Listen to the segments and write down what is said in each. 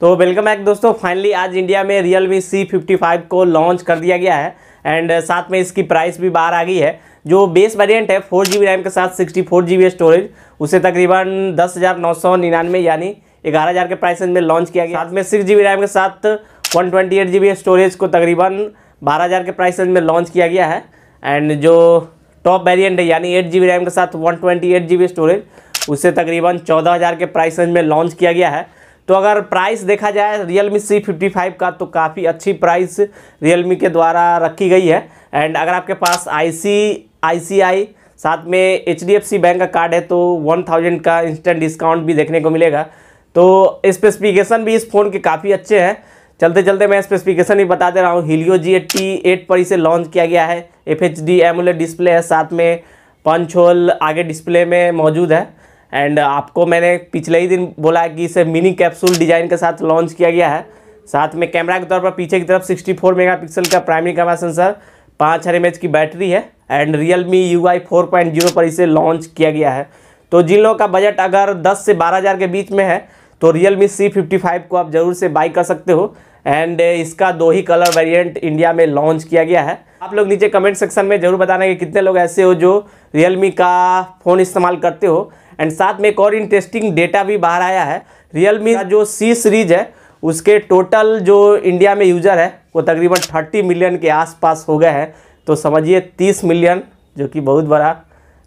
तो welcome back दोस्तों finally आज इंडिया में Realme C fifty five को लॉन्च कर दिया गया है एंड uh, साथ में इसकी प्राइस भी बाहर आ गई है जो बेस वेरिएंट है फोर जी रैम के साथ सिक्सटी फोर जी स्टोरेज उसे तकरीबन दस हज़ार नौ सौ निन्यानवे यानी ग्यारह हज़ार के प्राइस में लॉन्च किया गया साथ में सिक्स जी रैम के साथ one twenty eight G storage को तकरीबन बारह हज़ार के प्राइस में लॉन्च किया गया है एंड जो टॉप वेरियंट है यानी एट जी रैम के साथ one twenty eight G storage उसे तकरीबन चौदह हज़ार के प्राइस रेंज में लॉन्च किया गया है तो अगर प्राइस देखा जाए Realme C fifty five का तो काफ़ी अच्छी प्राइस रियल मी के द्वारा रखी गई है एंड अगर आपके पास आई सी आई सी आई साथ में H D F C bank का कार्ड है तो वन थाउजेंड का इंस्टेंट डिस्काउंट भी देखने को मिलेगा तो स्पेसिफिकेशन भी इस फ़ोन के काफ़ी अच्छे हैं चलते चलते मैं स्पेसिफिकेशन भी बता दे रहा हूँ हीलियो जी एट्टी एट पर इसे लॉन्च किया गया है F H D AMOLED display है साथ में पंच होल आगे डिस्प्ले में मौजूद है एंड uh, आपको मैंने पिछले ही दिन बोला कि इसे मिनी कैप्सूल डिज़ाइन के साथ लॉन्च किया गया है साथ में कैमरा के तौर पर पीछे की तरफ 64 पिक्सल का प्राइमरी कैमरा सेंसर पाँच हर एम की बैटरी है and Realme U I four point zero पर इसे लॉन्च किया गया है तो जिन लोगों का बजट अगर दस से बारह हज़ार के बीच में है तो Realme C fifty five को आप ज़रूर से बाई कर सकते हो एंड uh, इसका दो ही कलर वेरिएंट इंडिया में लॉन्च किया गया है आप लोग नीचे कमेंट सेक्शन में ज़रूर बताना कि कितने लोग ऐसे हो जो रियल मी का फ़ोन इस्तेमाल करते हो एंड साथ में एक और इंटरेस्टिंग डेटा भी बाहर आया है रियलमी का जो सी सीरीज है उसके टोटल जो इंडिया में यूज़र है वो तकरीबन थर्टी मिलियन के आसपास हो गए हैं तो समझिए तीस मिलियन जो कि बहुत बड़ा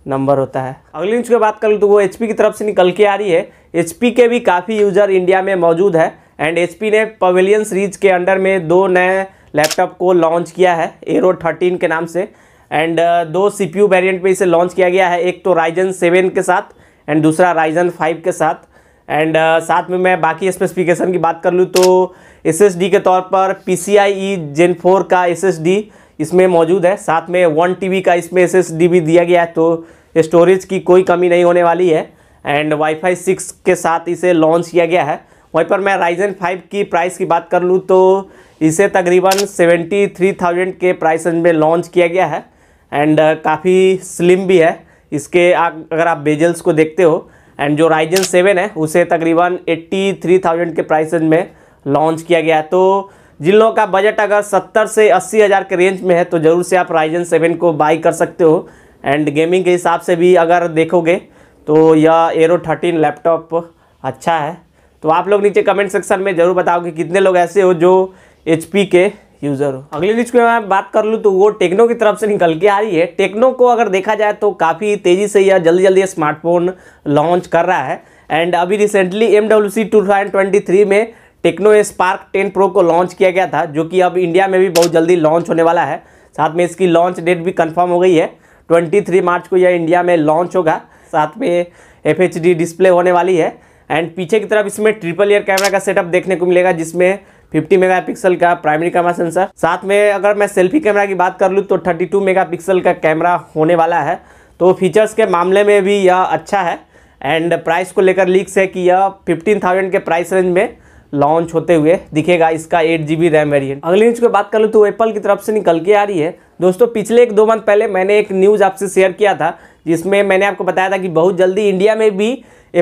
नंबर होता है अगली इंच की बात करूँ तो वो एच की तरफ से निकल के आ रही है एच के भी काफ़ी यूज़र इंडिया में मौजूद है एंड एच ने पवेलियन सीरीज के अंडर में दो नए लैपटॉप को लॉन्च किया है एरो थर्टीन के नाम से एंड uh, दो सी पी वेरिएंट में इसे लॉन्च किया गया है एक तो राइजन सेवन के साथ एंड दूसरा राइजन फाइव के साथ एंड uh, साथ में मैं बाकी स्पेसिफिकेशन की बात कर लूँ तो एस एस डी के तौर पर P C I E gen four का एस एस डी इसमें मौजूद है साथ में वन टी का इसमें एस एस डी भी दिया गया है तो स्टोरेज की कोई कमी नहीं होने वाली है एंड वाईफाई सिक्स के साथ इसे लॉन्च किया गया है वहीं पर मैं राइजन फाइव की प्राइस की बात कर लूँ तो इसे तकरीबन सेवेंटी थ्री थाउजेंड के प्राइस में लॉन्च किया गया है एंड uh, काफ़ी स्लिम भी है इसके अगर आप बेजल्स को देखते हो एंड जो राइजन सेवन है उसे तकरीबन एट्टी थ्री थाउजेंड के प्राइस में लॉन्च किया गया है तो जिन लोगों का बजट अगर सत्तर से अस्सी हज़ार के रेंज में है तो ज़रूर से आप राइजन सेवन को बाई कर सकते हो एंड गेमिंग के हिसाब से भी अगर देखोगे तो यह एरो थर्टीन लैपटॉप अच्छा है तो आप लोग नीचे कमेंट सेक्शन में ज़रूर बताओ कि कितने लोग ऐसे हो जो एच के यूज़र हो अगली लिस्ट की मैं बात कर लूँ तो वो टेक्नो की तरफ से निकल के आ रही है टेक्नो को अगर देखा जाए तो काफ़ी तेज़ी से यह जल्दी जल्दी स्मार्टफोन लॉन्च कर रहा है एंड अभी recently M W C two thousand twenty three में टेक्नो स्पार्क टेन प्रो को लॉन्च किया गया था जो कि अब इंडिया में भी बहुत जल्दी लॉन्च होने वाला है साथ में इसकी लॉन्च डेट भी कन्फर्म हो गई है थ्री मार्च को यह इंडिया में लॉन्च होगा साथ में एफ डिस्प्ले होने वाली है एंड पीछे की तरफ इसमें ट्रिपल ईयर कैमरा का सेटअप देखने को मिलेगा जिसमें 50 मेगापिक्सल का प्राइमरी कैमरा सेंसर साथ में अगर मैं सेल्फी कैमरा की बात कर लूँ तो 32 मेगापिक्सल का कैमरा होने वाला है तो फीचर्स के मामले में भी यह अच्छा है एंड प्राइस को लेकर लीक्स है कि यह फिफ्टीन के प्राइस रेंज में लॉन्च होते हुए दिखेगा इसका eight G B RAM variant अगली न्यूज की बात कर लूँ तो एप्पल की तरफ से निकल के आ रही है दोस्तों पिछले एक दो मंथ पहले मैंने एक न्यूज़ आपसे शेयर किया था जिसमें मैंने आपको बताया था कि बहुत जल्दी इंडिया में भी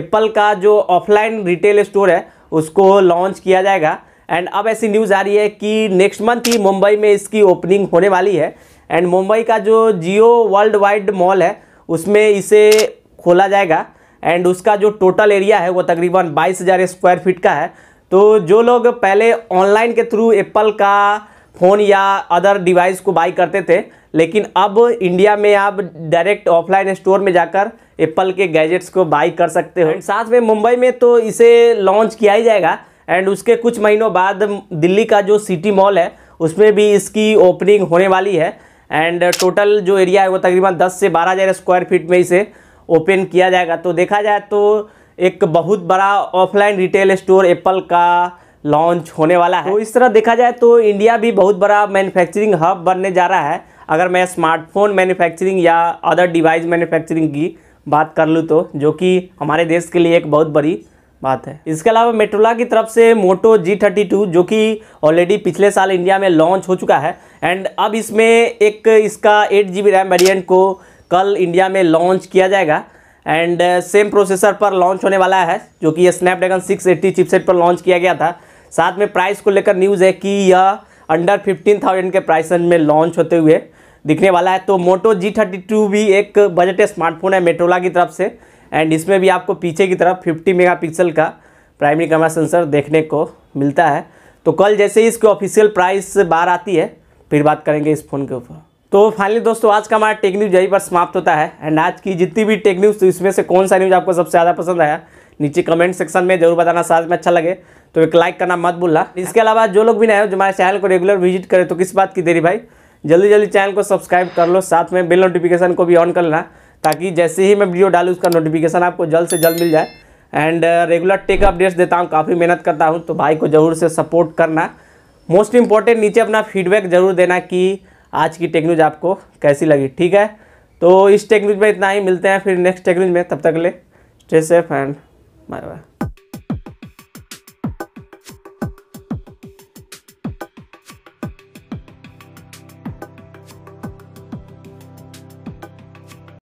एप्पल का जो ऑफलाइन रिटेल स्टोर है उसको लॉन्च किया जाएगा एंड अब ऐसी न्यूज़ आ रही है कि नेक्स्ट मंथ ही मुंबई में इसकी ओपनिंग होने वाली है एंड मुंबई का जो जियो वर्ल्ड वाइड मॉल है उसमें इसे खोला जाएगा एंड उसका जो टोटल एरिया है वो तकरीबन बाईस हज़ार स्क्वायर फीट का है तो जो लोग पहले ऑनलाइन के थ्रू एप्पल का फ़ोन या अदर डिवाइस को बाई करते थे लेकिन अब इंडिया में आप डायरेक्ट ऑफलाइन स्टोर में जाकर एप्पल के गैजेट्स को बाई कर सकते हो साथ में मुंबई में तो इसे लॉन्च किया ही जाएगा एंड उसके कुछ महीनों बाद दिल्ली का जो सिटी मॉल है उसमें भी इसकी ओपनिंग होने वाली है एंड टोटल जो एरिया है वो तकरीबन 10 से बारह हज़ार स्क्वायर फीट में इसे ओपन किया जाएगा तो देखा जाए तो एक बहुत बड़ा ऑफलाइन रिटेल स्टोर एप्पल का लॉन्च होने वाला है तो इस तरह देखा जाए तो इंडिया भी बहुत बड़ा मैन्युफैक्चरिंग हब बनने जा रहा है अगर मैं स्मार्टफोन मैन्युफैक्चरिंग या अदर डिवाइस मैन्युफैक्चरिंग की बात कर लूँ तो जो कि हमारे देश के लिए एक बहुत बड़ी बात है इसके अलावा मेट्रोला की तरफ से मोटो जी थर्टी टू जो कि ऑलरेडी पिछले साल इंडिया में लॉन्च हो चुका है एंड अब इसमें एक इसका eight G B RAM variant को कल इंडिया में लॉन्च किया जाएगा एंड सेम प्रोसेसर पर लॉन्च होने वाला है जो कि यह स्नैपड्रैगन सिक्स एट्टी चिपसेट पर लॉन्च किया गया था साथ में प्राइस को लेकर न्यूज़ है कि यह अंडर फिफ्टीन थाउजेंड के प्राइस में लॉन्च होते हुए दिखने वाला है तो मोटो जी थर्टी टू भी एक बजट स्मार्टफोन है मेट्रोला की तरफ से एंड इसमें भी आपको पीछे की तरफ 50 मेगापिक्सल का प्राइमरी कैमरा सेंसर देखने को मिलता है तो कल जैसे ही इसके ऑफिशियल प्राइस बाहर आती है फिर बात करेंगे इस फ़ोन के ऊपर तो फाइनली दोस्तों आज का हमारा टेक न्यूज़ यहीं पर समाप्त होता है एंड आज की जितनी भी टेक न्यूज़ तो इसमें से कौन सा न्यूज़ आपको सबसे ज़्यादा पसंद आया नीचे कमेंट सेक्शन में जरूर बताना साथ में अच्छा लगे तो एक लाइक करना मत भूलना इसके अलावा जो लोग भी नए हो जो हमारे चैनल को रेगुलर विजिट करें तो किस बात की देरी भाई जल्दी जल्दी चैनल को सब्सक्राइब कर लो साथ में बिल नोटिफिकेशन को भी ऑन कर लेना ताकि जैसे ही मैं वीडियो डालूँ उसका नोटिफिकेशन आपको जल्द से जल्द मिल जाए एंड रेगुलर टेक अपडेट्स देता हूँ काफ़ी मेहनत करता हूँ तो भाई को ज़रूर से सपोर्ट करना मोस्ट इम्पॉर्टेंट नीचे अपना फीडबैक ज़रूर देना कि आज की टेक न्यूज़ आपको कैसी लगी ठीक है तो इस टेक न्यूज़ में इतना ही मिलते हैं फिर नेक्स्ट टेक न्यूज़ में तब तक ले stay safe and bye bye